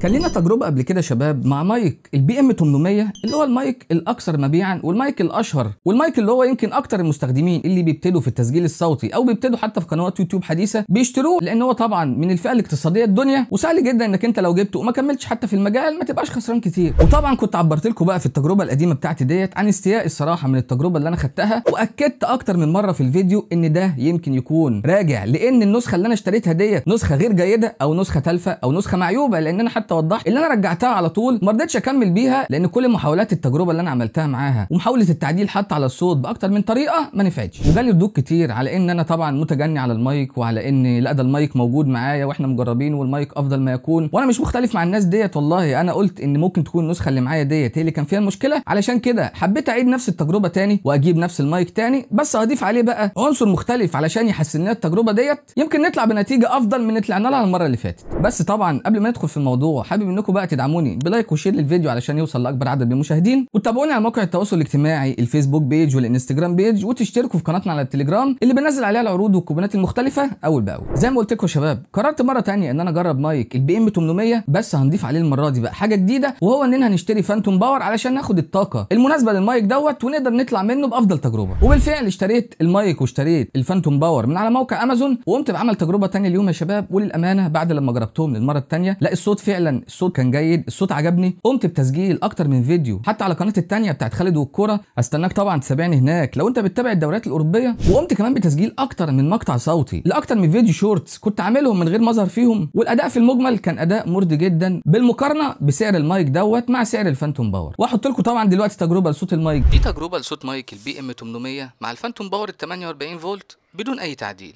كان لنا تجربه قبل كده شباب مع مايك البي ام 800 اللي هو المايك الاكثر مبيعا والمايك الاشهر والمايك اللي هو يمكن اكثر المستخدمين اللي بيبتدوا في التسجيل الصوتي او بيبتدوا حتى في قنوات يوتيوب حديثه بيشتروه لان هو طبعا من الفئه الاقتصاديه الدنيا وسهل جدا انك انت لو جبته وما كملتش حتى في المجال ما تبقاش خسران كتير وطبعا كنت عبرت لكم بقى في التجربه القديمه بتاعتي ديت عن استيائي الصراحه من التجربه اللي انا خدتها واكدت اكتر من مره في الفيديو ان ده يمكن يكون راجع لان النسخه اللي انا اشتريتها ديت نسخه غير جيده او نسخه تالفه او نسخه معيوبه لان انا حتى حتى وضحت اللي انا رجعتها على طول ما رضيتش اكمل بيها لان كل محاولات التجربه اللي انا عملتها معاها ومحاوله التعديل حتى على الصوت باكتر من طريقه ما نفعتش وجالي ردود كتير على ان انا طبعا متجني على المايك وعلى ان لا ده المايك موجود معايا واحنا مجربين والمايك افضل ما يكون وانا مش مختلف مع الناس ديت والله انا قلت ان ممكن تكون النسخه اللي معايا ديت هي اللي كان فيها المشكله علشان كده حبيت اعيد نفس التجربه تاني واجيب نفس المايك تاني بس اضيف عليه بقى عنصر مختلف علشان يحسن لنا التجربه ديت يمكن نطلع بنتيجه افضل من اللي طلعنا لها المره اللي فاتت بس طبعا قبل ما ندخل في الموضوع الموضوع حابب انكم بقى تدعموني بلايك وشير للفيديو علشان يوصل لاكبر عدد من المشاهدين وتتابعوني على مواقع التواصل الاجتماعي الفيسبوك بيج والانستجرام بيج وتشتركوا في قناتنا على التليجرام اللي بنزل عليها العروض والكوبونات المختلفه اول باول زي ما قلت لكم يا شباب قررت مره ثانيه ان انا اجرب مايك البي ام 800 بس هنضيف عليه المره دي بقى حاجه جديده وهو اننا هنشتري فانتوم باور علشان ناخد الطاقه المناسبه للمايك دوت ونقدر نطلع منه بافضل تجربه وبالفعل اشتريت المايك واشتريت الفانتوم باور من على موقع امازون وقمت بعمل تجربه ثانيه اليوم يا شباب وللامانه بعد لما جربتهم للمره الثانيه لا الصوت فعلا الصوت كان جيد الصوت عجبني قمت بتسجيل اكتر من فيديو حتى على قناه الثانيه بتاعت خالد والكوره استناك طبعا تتابعني هناك لو انت بتتابع الدوريات الاوروبيه وقمت كمان بتسجيل اكتر من مقطع صوتي لاكتر من فيديو شورتس كنت عاملهم من غير ما اظهر فيهم والاداء في المجمل كان اداء مرضي جدا بالمقارنه بسعر المايك دوت مع سعر الفانتوم باور واحط لكم طبعا دلوقتي تجربه لصوت المايك دي تجربه لصوت مايك البي ام 800 مع الفانتوم باور ال 48 فولت بدون اي تعديل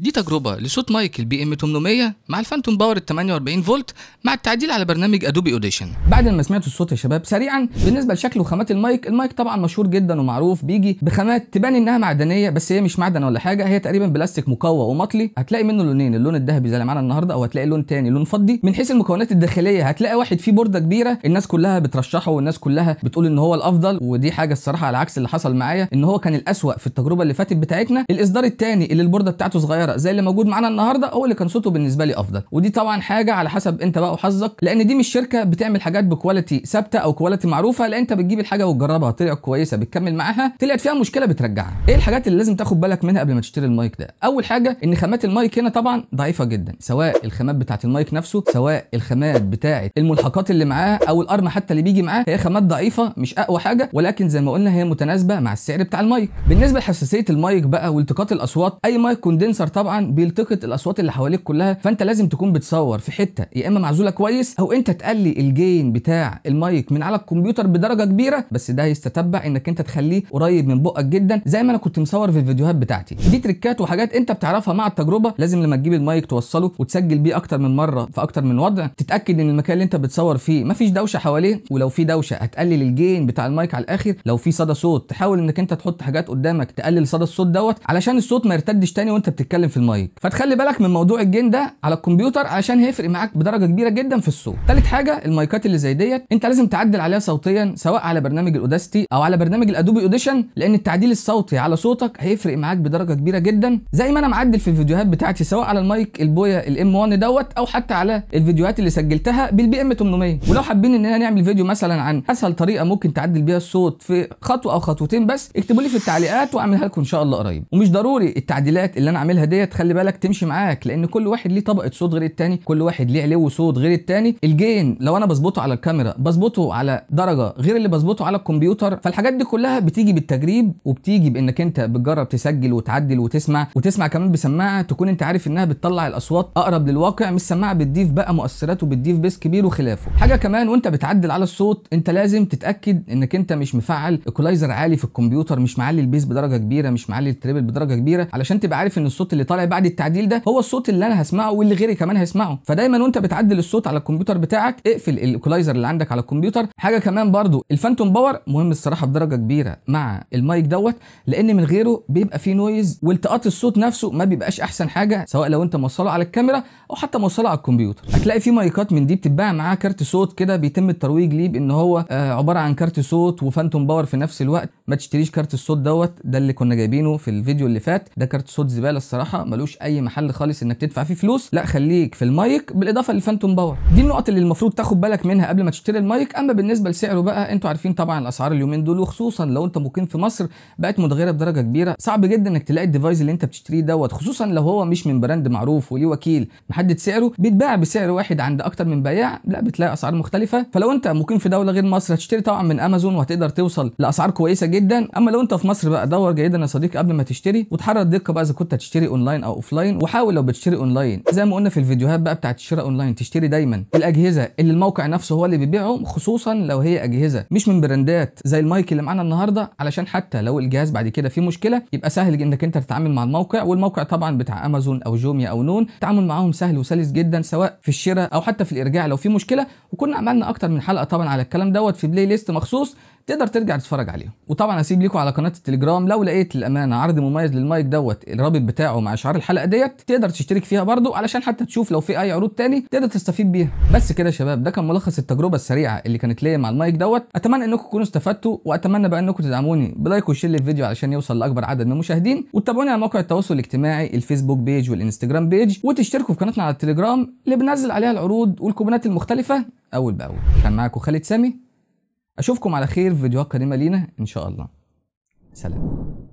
دي تجربة لصوت مايك البي ام 800 مع الفانتوم باور ال 48 فولت مع التعديل على برنامج ادوبي اوديشن. بعد ما سمعتوا الصوت يا شباب سريعا بالنسبة لشكل وخامات المايك، المايك طبعا مشهور جدا ومعروف بيجي بخامات تبان انها معدنية بس هي مش معدن ولا حاجة هي تقريبا بلاستيك مقوى ومطلي هتلاقي منه لونين اللون الذهبي زي اللي معانا النهارده او هتلاقي لون تاني لون فضي من حيث المكونات الداخلية هتلاقي واحد فيه بوردة كبيرة الناس كلها بترشحه والناس كلها بتقول ان هو الافضل ودي حاجة الصراحة على عكس اللي حصل معايا ان هو كان الاسوأ في التجربة اللي فاتت بتاعتنا الإصدار الثاني اللي البوردة بتاعته صغيرة الازرق زي اللي موجود معانا النهارده هو اللي كان صوته بالنسبه لي افضل ودي طبعا حاجه على حسب انت بقى وحظك لان دي مش شركه بتعمل حاجات بكواليتي ثابته او كواليتي معروفه لا انت بتجيب الحاجه وتجربها طلعت كويسه بتكمل معاها طلعت فيها مشكله بترجعها ايه الحاجات اللي لازم تاخد بالك منها قبل ما تشتري المايك ده اول حاجه ان خامات المايك هنا طبعا ضعيفه جدا سواء الخامات بتاعه المايك نفسه سواء الخامات بتاعه الملحقات اللي معاه او الارم حتى اللي بيجي معاه هي خامات ضعيفه مش اقوى حاجه ولكن زي ما قلنا هي متناسبه مع السعر بتاع المايك بالنسبه لحساسيه المايك بقى والتقاط الاصوات اي مايك كوندنسر طبعا بيلتقط الاصوات اللي حواليك كلها فانت لازم تكون بتصور في حته يا اما معزوله كويس او انت تقلي الجين بتاع المايك من على الكمبيوتر بدرجه كبيره بس ده هيستتبع انك انت تخليه قريب من بقك جدا زي ما انا كنت مصور في الفيديوهات بتاعتي دي تريكات وحاجات انت بتعرفها مع التجربه لازم لما تجيب المايك توصله وتسجل بيه اكتر من مره في اكتر من وضع تتاكد ان المكان اللي انت بتصور فيه مفيش دوشه حواليه ولو في دوشه هتقلل الجين بتاع المايك على الاخر لو في صدى صوت تحاول انك انت تحط حاجات قدامك تقلل صدى الصوت دوت علشان الصوت ما يرتدش تاني وانت بتتكلم بتتكلم في المايك فتخلي بالك من موضوع الجين ده على الكمبيوتر عشان هيفرق معاك بدرجه كبيره جدا في الصوت ثالث حاجه المايكات اللي زي ديت انت لازم تعدل عليها صوتيا سواء على برنامج الاوداستي او على برنامج الادوبي اوديشن لان التعديل الصوتي على صوتك هيفرق معاك بدرجه كبيره جدا زي ما انا معدل في الفيديوهات بتاعتي سواء على المايك البويا الام 1 دوت او حتى على الفيديوهات اللي سجلتها بالبي ام 800 ولو حابين اننا نعمل فيديو مثلا عن اسهل طريقه ممكن تعدل بيها الصوت في خطوه او خطوتين بس اكتبوا لي في التعليقات واعملها لكم ان شاء الله قريب ومش ضروري التعديلات اللي انا عاملها ديت خلي بالك تمشي معاك لان كل واحد ليه طبقه صوت غير التاني كل واحد ليه علو صوت غير التاني الجين لو انا بظبطه على الكاميرا بظبطه على درجه غير اللي بظبطه على الكمبيوتر فالحاجات دي كلها بتيجي بالتجريب وبتيجي بانك انت بتجرب تسجل وتعدل وتسمع وتسمع كمان بسماعه تكون انت عارف انها بتطلع الاصوات اقرب للواقع مش سماعه بتضيف بقى مؤثرات وبتضيف بيس كبير وخلافه حاجه كمان وانت بتعدل على الصوت انت لازم تتاكد انك انت مش مفعل ايكولايزر عالي في الكمبيوتر مش معلي البيس بدرجه كبيره مش معلي التريبل بدرجه كبيره علشان تبقى عارف ان الصوت اللي طالع بعد التعديل ده هو الصوت اللي انا هسمعه واللي غيري كمان هيسمعه فدايما وانت بتعدل الصوت على الكمبيوتر بتاعك اقفل الايكولايزر اللي عندك على الكمبيوتر حاجه كمان برضو الفانتوم باور مهم الصراحه بدرجه كبيره مع المايك دوت لان من غيره بيبقى فيه نويز والتقاط الصوت نفسه ما بيبقاش احسن حاجه سواء لو انت موصله على الكاميرا او حتى موصله على الكمبيوتر هتلاقي في مايكات من دي بتتباع معاها كارت صوت كده بيتم الترويج ليه بان هو آه، عباره عن كارت صوت وفانتوم باور في نفس الوقت ما تشتريش كارت الصوت دوت ده اللي كنا جايبينه في الفيديو اللي فات ده كارت صوت زباله الصراحه بصراحه ملوش اي محل خالص انك تدفع فيه فلوس لا خليك في المايك بالاضافه للفانتوم باور دي النقط اللي المفروض تاخد بالك منها قبل ما تشتري المايك اما بالنسبه لسعره بقى انتوا عارفين طبعا الاسعار اليومين دول وخصوصا لو انت مقيم في مصر بقت متغيره بدرجه كبيره صعب جدا انك تلاقي الديفايس اللي انت بتشتريه دوت خصوصا لو هو مش من براند معروف وليه وكيل محدد سعره بيتباع بسعر واحد عند اكتر من بياع لا بتلاقي اسعار مختلفه فلو انت مقيم في دوله غير مصر هتشتري طبعا من امازون وهتقدر توصل لاسعار كويسه جدا اما لو انت في مصر بقى دور جيدا يا صديقي قبل ما تشتري وتحرر دقه بقى اذا كنت هتشتري اونلاين او اوفلاين وحاول لو بتشتري اونلاين زي ما قلنا في الفيديوهات بقى بتاعت الشراء اونلاين تشتري دايما الاجهزه اللي الموقع نفسه هو اللي بيبيعهم خصوصا لو هي اجهزه مش من براندات زي المايك اللي معانا النهارده علشان حتى لو الجهاز بعد كده فيه مشكله يبقى سهل انك انت تتعامل مع الموقع والموقع طبعا بتاع امازون او جوميا او نون التعامل معاهم سهل وسلس جدا سواء في الشراء او حتى في الارجاع لو في مشكله وكنا عملنا اكتر من حلقه طبعا على الكلام دوت في بلاي ليست مخصوص تقدر ترجع تتفرج عليهم وطبعا هسيب ليكم على قناه التليجرام لو لقيت الامانه عرض مميز للمايك دوت الرابط بتاعه مع اشعار الحلقه ديت تقدر تشترك فيها برضو علشان حتى تشوف لو في اي عروض تاني تقدر تستفيد بيها بس كده يا شباب ده كان ملخص التجربه السريعه اللي كانت ليا مع المايك دوت اتمنى انكم تكونوا استفدتوا واتمنى بقى انكم تدعموني بلايك وشير للفيديو علشان يوصل لاكبر عدد من المشاهدين وتتابعوني على مواقع التواصل الاجتماعي الفيسبوك بيج والانستجرام بيج وتشتركوا في قناتنا على التليجرام اللي بنزل عليها العروض والكوبونات المختلفه اول باول كان معاكم خالد سامي اشوفكم على خير في فيديوهات قادمه لينا ان شاء الله سلام